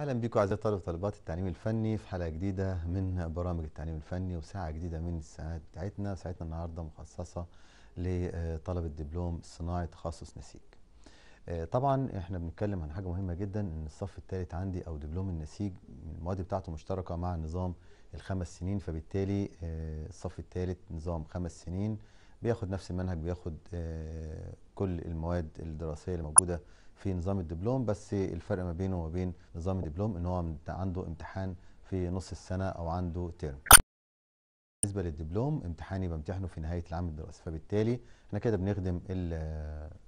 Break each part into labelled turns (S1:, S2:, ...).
S1: اهلا بكم اعزائي طلبه وطالبات التعليم الفني في حلقه جديده من برامج التعليم الفني وساعه جديده من الساعات بتاعتنا ساعتنا النهارده مخصصه لطلبه دبلوم الصناعي تخصص نسيج آه، طبعا احنا بنتكلم عن حاجه مهمه جدا ان الصف الثالث عندي او دبلوم النسيج المواد بتاعته مشتركه مع نظام الخمس سنين فبالتالي آه، الصف الثالث نظام خمس سنين بياخد نفس المنهج بياخد آه، كل المواد الدراسيه اللي موجوده في نظام الدبلوم بس الفرق ما بينه وما بين نظام الدبلوم ان هو عنده امتحان في نص السنه او عنده ترم بالنسبه للدبلوم امتحاني بمتحنه في نهايه العام الدراسي فبالتالي احنا كده بنخدم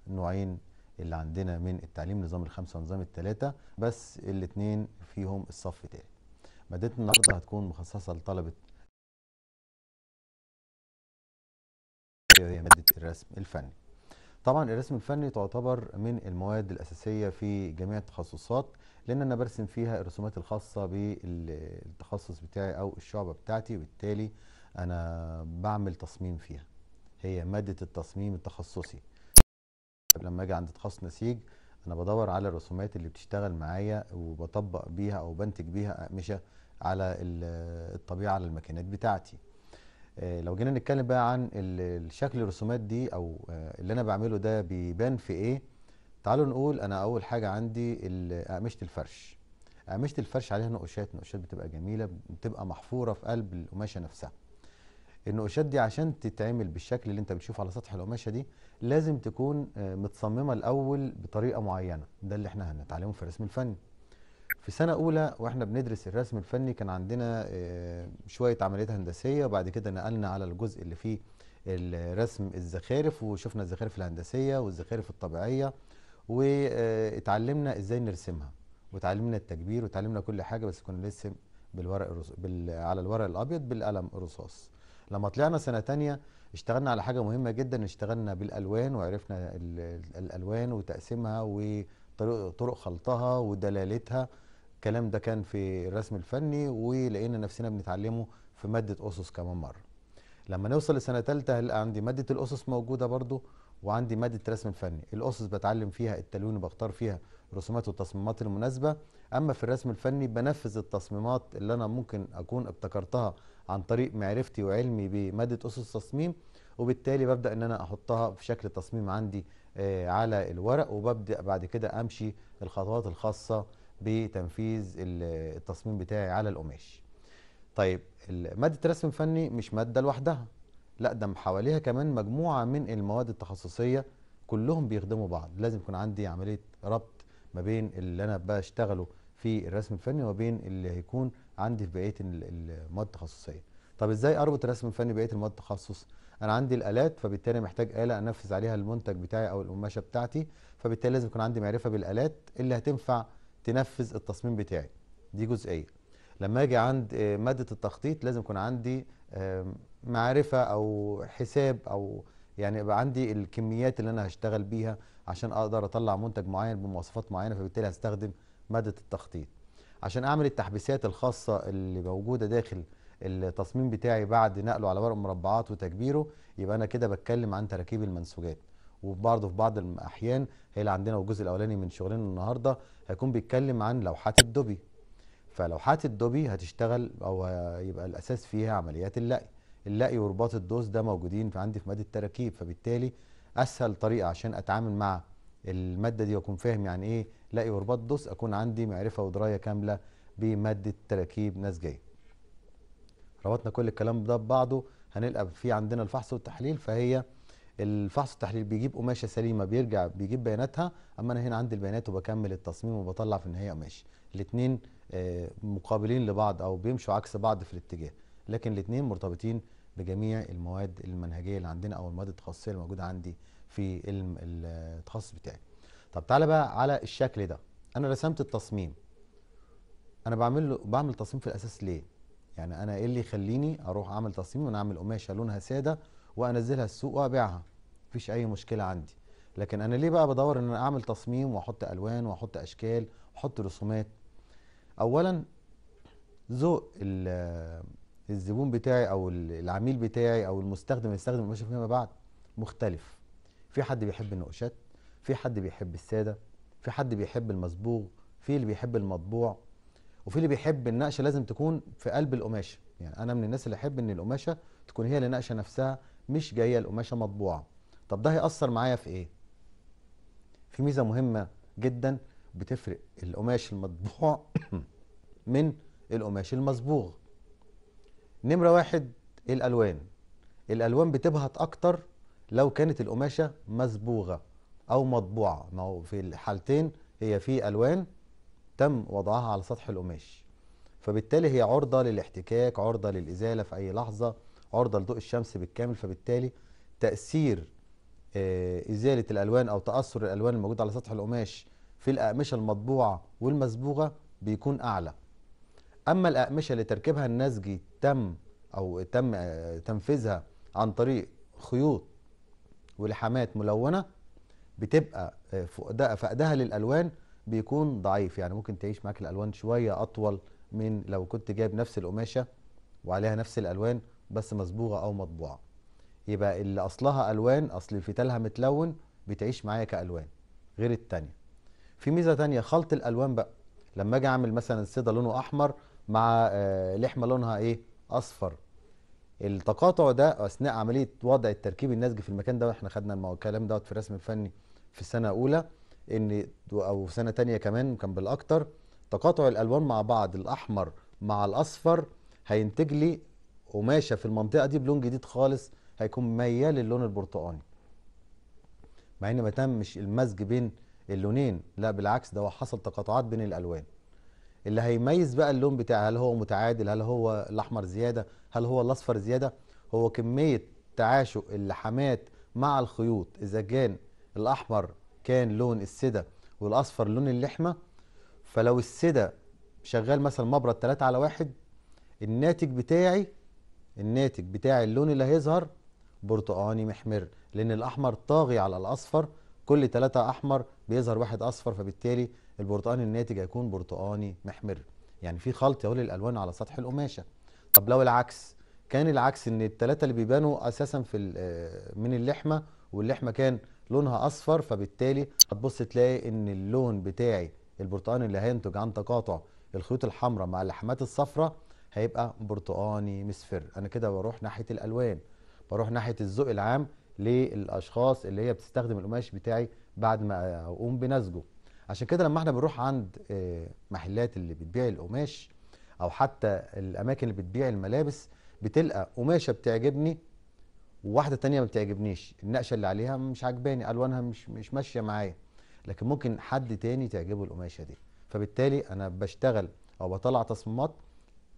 S1: النوعين اللي عندنا من التعليم نظام الخمسه ونظام الثلاثه بس الاثنين فيهم الصف الثالث مادتنا النهارده هتكون مخصصه لطلبه هي ماده الرسم الفني طبعا الرسم الفني تعتبر من المواد الأساسية في جميع التخصصات لأن أنا برسم فيها الرسومات الخاصة بالتخصص بتاعي أو الشعبة بتاعتي وبالتالي أنا بعمل تصميم فيها هي مادة التصميم التخصصي لما أجي عند تخصص نسيج أنا بدور على الرسومات اللي بتشتغل معايا وبطبق بيها أو بنتج بيها أقمشة على الطبيعة على الماكينات بتاعتي آه، لو جينا نتكلم بقى عن الشكل الرسومات دي او آه، اللي انا بعمله ده بيبان في ايه تعالوا نقول انا اول حاجه عندي اقمشه الفرش اقمشه الفرش عليها نقوشات نقوشات بتبقى جميله بتبقى محفوره في قلب القماشه نفسها النقوشات دي عشان تتعمل بالشكل اللي انت بتشوفه على سطح القماشه دي لازم تكون آه، متصممه الاول بطريقه معينه ده اللي احنا هنتعلمه في الرسم الفني في سنة أولى وإحنا بندرس الرسم الفني كان عندنا آه، شوية عمليات هندسية وبعد كده نقلنا على الجزء اللي فيه الرسم الزخارف وشفنا الزخارف الهندسية والزخارف الطبيعية واتعلمنا إزاي نرسمها وتعلمنا التكبير وتعلمنا كل حاجة بس كنا لسه بالورق بال... على الورق الأبيض بالقلم الرصاص لما طلعنا سنة تانية اشتغلنا على حاجة مهمة جدا اشتغلنا بالألوان وعرفنا ال... الألوان وتقسيمها وطرق خلطها ودلالتها الكلام ده كان في الرسم الفني ولقينا نفسنا بنتعلمه في ماده اسس كمان مره لما نوصل لسنه ثالثه هلقى عندي ماده الاسس موجوده برضو وعندي ماده الرسم الفني الاسس بتعلم فيها التلوين وبختار فيها رسومات والتصميمات المناسبه اما في الرسم الفني بنفذ التصميمات اللي انا ممكن اكون ابتكرتها عن طريق معرفتي وعلمي بماده اسس التصميم وبالتالي ببدا ان انا احطها في شكل تصميم عندي آه، على الورق وببدا بعد كده امشي الخطوات الخاصه بتنفيذ التصميم بتاعي على القماش طيب ماده الرسم الفني مش ماده لوحدها لا ده حواليها كمان مجموعه من المواد التخصصيه كلهم بيخدموا بعض لازم يكون عندي عمليه ربط ما بين اللي انا بشتغله في الرسم الفني وما بين اللي هيكون عندي في بقيه المواد التخصصيه طب ازاي اربط الرسم الفني بقيه المواد التخصص انا عندي الالات فبالتالي محتاج اله انفذ عليها المنتج بتاعي او القماشه بتاعتي فبالتالي لازم يكون عندي معرفه بالالات اللي هتنفع تنفذ التصميم بتاعي دي جزئيه لما اجي عند آه، ماده التخطيط لازم يكون عندي معرفه او حساب او يعني يبقى عندي الكميات اللي انا هشتغل بيها عشان اقدر اطلع منتج معين بمواصفات معينه فبالتالي هستخدم ماده التخطيط عشان اعمل التحبيسات الخاصه اللي موجوده داخل التصميم بتاعي بعد نقله على ورق مربعات وتكبيره يبقى انا كده بتكلم عن تراكيب المنسوجات وبرضه في بعض الاحيان هي اللي عندنا والجزء الاولاني من شغلنا النهارده هيكون بيتكلم عن لوحات الدوبي فلوحات الدوبي هتشتغل او يبقى الاساس فيها عمليات اللقي اللقي ورباط الدوس ده موجودين في عندي في ماده التراكيب فبالتالي اسهل طريقه عشان اتعامل مع الماده دي واكون فاهم يعني ايه لقي ورباط دوس اكون عندي معرفه ودرايه كامله بماده تراكيب نسجيه ربطنا كل الكلام ده ببعضه هنلقى في عندنا الفحص والتحليل فهي الفحص التحليل بيجيب قماشه سليمه بيرجع بيجيب بياناتها اما انا هنا عندي البيانات وبكمل التصميم وبطلع في النهايه قماش الاثنين آه، مقابلين لبعض او بيمشوا عكس بعض في الاتجاه لكن الاثنين مرتبطين بجميع المواد المنهجيه اللي عندنا او المواد التخصصيه اللي موجوده عندي في التخصص بتاعي طب تعالى بقى على الشكل ده انا رسمت التصميم انا بعمل له بعمل تصميم في الاساس ليه يعني انا ايه اللي يخليني اروح اعمل تصميم وانا اعمل قماشه لونها ساده وانزلها السوق وابيعها مفيش اي مشكله عندي لكن انا ليه بقى بدور ان انا اعمل تصميم واحط الوان واحط اشكال واحط رسومات اولا ذوق الزبون بتاعي او العميل بتاعي او المستخدم اللي يستخدم القماشه فيما بعد مختلف في حد بيحب النقوشات في حد بيحب الساده في حد بيحب المصبوغ في اللي بيحب المطبوع وفي اللي بيحب النقشه لازم تكون في قلب القماشه يعني انا من الناس اللي احب ان القماشه تكون هي اللي ناقشه نفسها مش جايه القماشه مطبوعه طب ده هيأثر معايا في ايه في ميزه مهمه جدا بتفرق القماش المطبوع من القماش المصبوغ نمره واحد الالوان الالوان بتبهت اكتر لو كانت القماشه مصبوغه او مطبوعه ما هو في الحالتين هي في الوان تم وضعها على سطح القماش فبالتالي هي عرضه للاحتكاك عرضه للازاله في اي لحظه عرضه لضوء الشمس بالكامل فبالتالي تاثير آه، ازاله الالوان او تاثر الالوان الموجوده على سطح القماش في الاقمشه المطبوعه والمصبوغه بيكون اعلى اما الاقمشه اللي تركيبها النسجي تم او تم آه، تنفيذها عن طريق خيوط ولحامات ملونه بتبقى آه، فقدها للالوان بيكون ضعيف يعني ممكن تعيش معاك الالوان شويه اطول من لو كنت جايب نفس القماشه وعليها نفس الالوان بس مصبوغه او مطبوعه يبقى اللي اصلها الوان اصل الفتالها متلون بتعيش معايا كالوان غير الثانيه في ميزه تانية خلط الالوان بقى لما اجي اعمل مثلا الصيده لونه احمر مع آه، لحمه لونها ايه اصفر التقاطع ده اثناء عمليه وضع التركيب النسج في المكان ده احنا خدنا الكلام دوت في الرسم الفني في السنه الاولى ان او سنه تانية كمان كان بالاكتر تقاطع الالوان مع بعض الاحمر مع الاصفر هينتج لي قماشه في المنطقه دي بلون جديد خالص هيكون ميال للون البرتقاني مع ان ما تمش المزج بين اللونين لا بالعكس ده هو حصل تقاطعات بين الالوان اللي هيميز بقى اللون بتاعه هل هو متعادل هل هو الاحمر زياده هل هو الاصفر زياده هو كميه تعاشق اللحامات مع الخيوط اذا كان الاحمر كان لون السده والاصفر لون اللحمه فلو السده شغال مثلا مبرد 3 على واحد الناتج بتاعي الناتج بتاع اللون اللي هيظهر برتقاني محمر لان الاحمر طاغي على الاصفر كل ثلاثة احمر بيظهر واحد اصفر فبالتالي البرتقاني الناتج هيكون برتقاني محمر يعني في خلط اهو للالوان على سطح القماشه طب لو العكس كان العكس ان الثلاثه اللي بيبانوا اساسا في آه، من اللحمه واللحمه كان لونها اصفر فبالتالي هتبص تلاقي ان اللون بتاعي البرتقاني اللي هينتج عن تقاطع الخيوط الحمراء مع اللحمات الصفراء هيبقى برتقاني مصفر انا كده بروح ناحيه الالوان بروح ناحيه الذوق العام للاشخاص اللي هي بتستخدم القماش بتاعي بعد ما اقوم بنسجه عشان كده لما احنا بنروح عند آه، محلات اللي بتبيع القماش او حتى الاماكن اللي بتبيع الملابس بتلقى قماشه بتعجبني وواحده تانية ما بتعجبنيش النقشه اللي عليها مش عجباني الوانها مش مش ماشيه معايا لكن ممكن حد تاني تعجبه القماشه دي فبالتالي انا بشتغل او بطلع تصميمات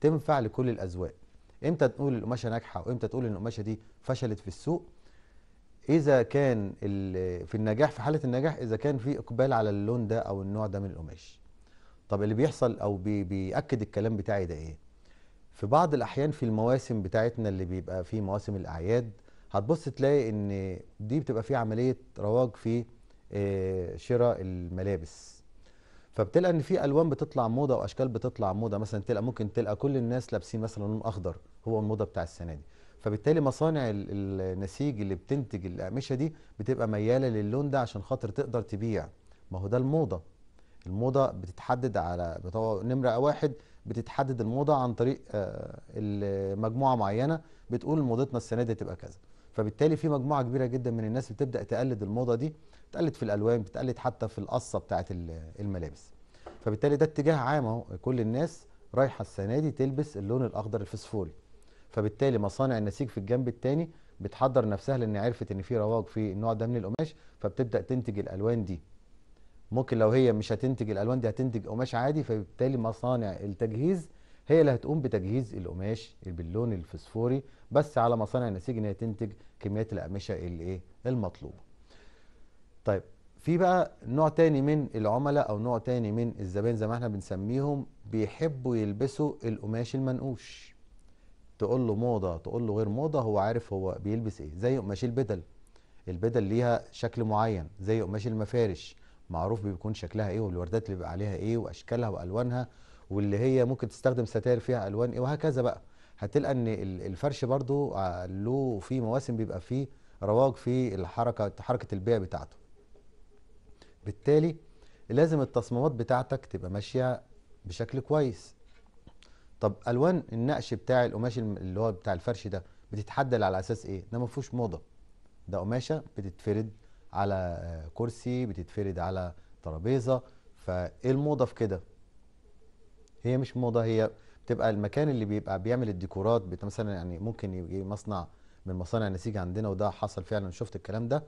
S1: تنفع لكل الاذواق امتى تقول القماشه ناجحه وامتى تقول ان القماشه دي فشلت في السوق اذا كان في النجاح في حاله النجاح اذا كان في اقبال على اللون ده او النوع ده من القماش طب اللي بيحصل او بي بياكد الكلام بتاعي ده ايه في بعض الاحيان في المواسم بتاعتنا اللي بيبقى في مواسم الاعياد هتبص تلاقي ان دي بتبقى في عمليه رواج في آه، شراء الملابس فبتلقى ان في الوان بتطلع موضه واشكال بتطلع موضه مثلا تلقى ممكن تلقى كل الناس لابسين مثلا لون اخضر هو الموضه بتاع السنه دي فبالتالي مصانع النسيج اللي بتنتج الاقمشه دي بتبقى مياله للون ده عشان خاطر تقدر تبيع ما هو ده الموضه الموضه بتتحدد على نمره واحد بتتحدد الموضه عن طريق آه، مجموعه معينه بتقول موضتنا السنه دي تبقى كذا فبالتالي في مجموعه كبيره جدا من الناس بتبدا تقلد الموضه دي بتقلد في الالوان بتقلد حتى في القصه بتاعه الملابس فبالتالي ده اتجاه عام اهو كل الناس رايحه السنه دي تلبس اللون الاخضر الفسفوري فبالتالي مصانع النسيج في الجنب الثاني بتحضر نفسها لان عرفت ان في رواج في النوع ده من القماش فبتبدا تنتج الالوان دي ممكن لو هي مش هتنتج الالوان دي هتنتج قماش عادي فبالتالي مصانع التجهيز هي اللي هتقوم بتجهيز القماش باللون الفسفوري بس على مصانع النسيج ان هي تنتج كميات الاقمشه الايه المطلوبه طيب في بقى نوع تاني من العملاء او نوع تاني من الزبائن زي ما احنا بنسميهم بيحبوا يلبسوا القماش المنقوش تقول له موضه تقول له غير موضه هو عارف هو بيلبس ايه زي قماش البدل البدل ليها شكل معين زي قماش المفارش معروف بيكون شكلها ايه والوردات اللي بيبقى عليها ايه واشكالها والوانها واللي هي ممكن تستخدم ستاير فيها الوان ايه وهكذا بقى هتلقى ان الفرش برضو آه، له في مواسم بيبقى فيه رواج في الحركه حركه البيع بتاعته بالتالي لازم التصميمات بتاعتك تبقى ماشيه بشكل كويس طب الوان النقش بتاع القماش اللي هو بتاع الفرش ده بتتحدد على اساس ايه ده ما فيهوش موضه ده قماشه بتتفرد على آه، كرسي بتتفرد على ترابيزه فايه الموضه في كده هي مش موضه هي تبقى المكان اللي بيبقى بيعمل الديكورات مثلا يعني ممكن يجي مصنع من مصانع النسيج عندنا وده حصل فعلا شفت الكلام ده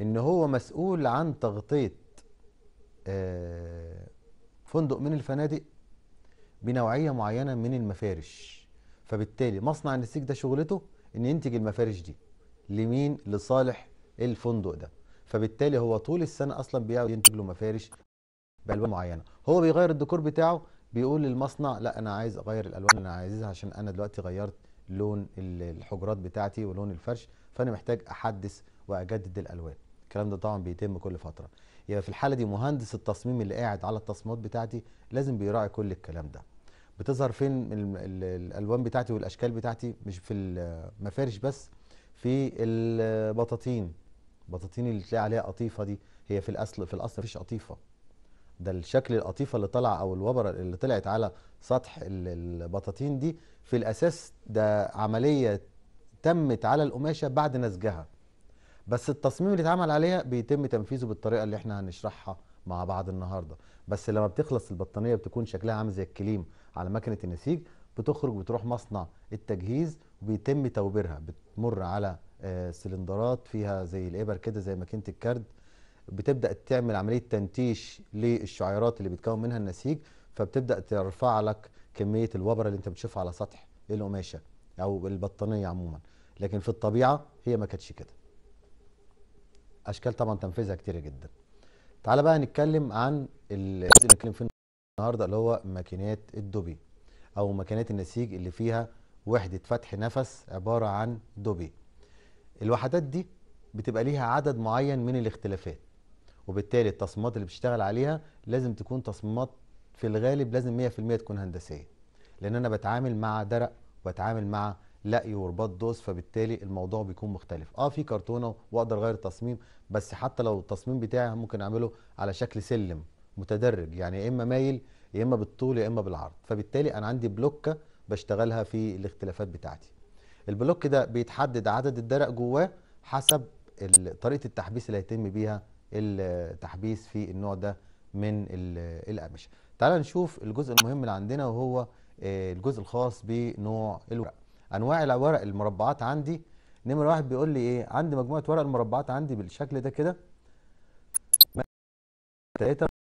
S1: ان هو مسؤول عن تغطيه آه، فندق من الفنادق بنوعيه معينه من المفارش فبالتالي مصنع النسيج ده شغلته ان ينتج المفارش دي لمين لصالح الفندق ده فبالتالي هو طول السنه اصلا ينتج له مفارش بالوان معينه هو بيغير الديكور بتاعه بيقول للمصنع لا انا عايز اغير الالوان اللي انا عايزها عشان انا دلوقتي غيرت لون الحجرات بتاعتي ولون الفرش فانا محتاج احدث واجدد الالوان الكلام ده طبعا بيتم كل فتره يبقى في الحاله دي مهندس التصميم اللي قاعد على التصميمات بتاعتي لازم بيراعي كل الكلام ده بتظهر فين الالوان بتاعتي والاشكال بتاعتي مش في المفارش بس في البطاطين البطاطين اللي تلاقي عليها قطيفه دي هي في الاصل في الاصل مفيش قطيفه ده الشكل القطيفه اللي طالعه او الوبره اللي طلعت على سطح البطاطين دي في الاساس ده عمليه تمت على القماشه بعد نسجها بس التصميم اللي اتعمل عليها بيتم تنفيذه بالطريقه اللي احنا هنشرحها مع بعض النهارده بس لما بتخلص البطانيه بتكون شكلها عامل زي الكليم على مكنه النسيج بتخرج بتروح مصنع التجهيز وبيتم توبيرها بتمر على آه، سلندرات فيها زي الابر كده زي ماكينه الكارد بتبدا تعمل عمليه تنتيش للشعيرات اللي بتكون منها النسيج فبتبدا ترفع لك كميه الوبره اللي انت بتشوفها على سطح القماشه او البطانيه عموما لكن في الطبيعه هي ما كانتش كده اشكال طبعا تنفيذها كتيره جدا تعال بقى نتكلم عن اللي نتكلم فيه النهارده اللي هو ماكينات الدوبي او ماكينات النسيج اللي فيها وحده فتح نفس عباره عن دوبي الوحدات دي بتبقى ليها عدد معين من الاختلافات وبالتالي التصميمات اللي بتشتغل عليها لازم تكون تصميمات في الغالب لازم 100% تكون هندسيه لان انا بتعامل مع درق وبتعامل مع لقي ورباط دوس فبالتالي الموضوع بيكون مختلف اه في كرتونه واقدر اغير التصميم بس حتى لو التصميم بتاعي ممكن اعمله على شكل سلم متدرج يعني يا اما مايل يا اما بالطول يا اما بالعرض فبالتالي انا عندي بلوكه بشتغلها في الاختلافات بتاعتي البلوك ده بيتحدد عدد الدرق جواه حسب طريقه التحبيس اللي هيتم بيها التحبيس في النوع ده من الأقمشة تعال نشوف الجزء المهم اللي عندنا وهو آه، الجزء الخاص بنوع الورق انواع الورق المربعات عندي نمره واحد بيقول لي ايه عندي مجموعه ورق المربعات عندي بالشكل ده كده